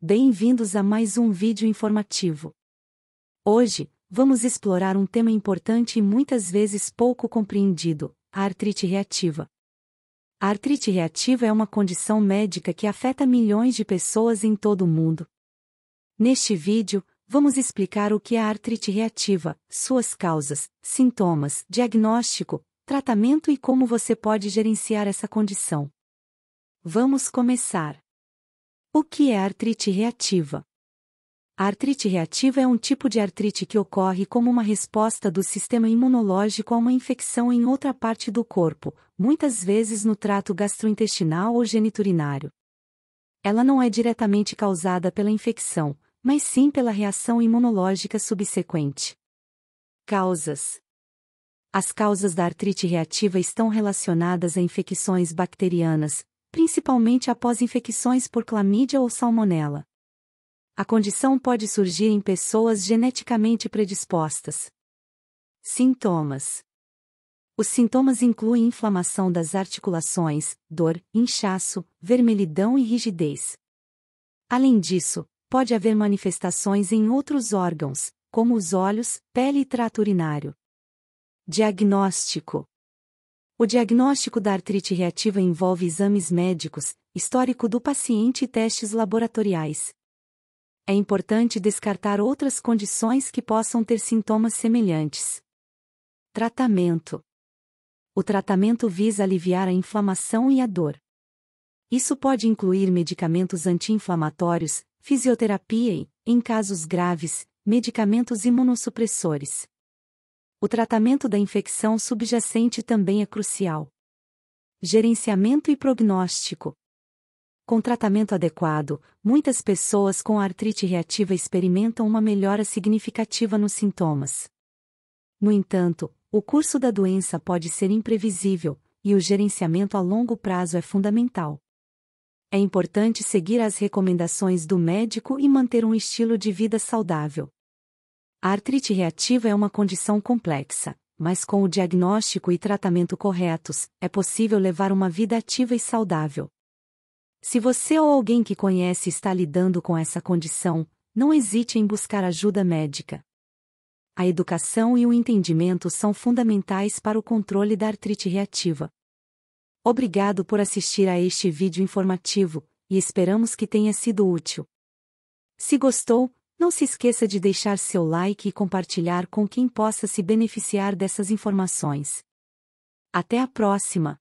Bem-vindos a mais um vídeo informativo. Hoje, vamos explorar um tema importante e muitas vezes pouco compreendido, a artrite reativa. A artrite reativa é uma condição médica que afeta milhões de pessoas em todo o mundo. Neste vídeo, vamos explicar o que é a artrite reativa, suas causas, sintomas, diagnóstico, tratamento e como você pode gerenciar essa condição. Vamos começar. O que é artrite reativa? A artrite reativa é um tipo de artrite que ocorre como uma resposta do sistema imunológico a uma infecção em outra parte do corpo, muitas vezes no trato gastrointestinal ou geniturinário. Ela não é diretamente causada pela infecção, mas sim pela reação imunológica subsequente. Causas As causas da artrite reativa estão relacionadas a infecções bacterianas, principalmente após infecções por clamídia ou salmonela. A condição pode surgir em pessoas geneticamente predispostas. Sintomas: Os sintomas incluem inflamação das articulações, dor, inchaço, vermelhidão e rigidez. Além disso, pode haver manifestações em outros órgãos, como os olhos, pele e trato urinário. Diagnóstico: o diagnóstico da artrite reativa envolve exames médicos, histórico do paciente e testes laboratoriais. É importante descartar outras condições que possam ter sintomas semelhantes. Tratamento: O tratamento visa aliviar a inflamação e a dor. Isso pode incluir medicamentos anti-inflamatórios, fisioterapia e, em casos graves, medicamentos imunossupressores o tratamento da infecção subjacente também é crucial. Gerenciamento e prognóstico. Com tratamento adequado, muitas pessoas com artrite reativa experimentam uma melhora significativa nos sintomas. No entanto, o curso da doença pode ser imprevisível, e o gerenciamento a longo prazo é fundamental. É importante seguir as recomendações do médico e manter um estilo de vida saudável. A artrite reativa é uma condição complexa, mas com o diagnóstico e tratamento corretos, é possível levar uma vida ativa e saudável. Se você ou alguém que conhece está lidando com essa condição, não hesite em buscar ajuda médica. A educação e o entendimento são fundamentais para o controle da artrite reativa. Obrigado por assistir a este vídeo informativo, e esperamos que tenha sido útil. Se gostou, não se esqueça de deixar seu like e compartilhar com quem possa se beneficiar dessas informações. Até a próxima!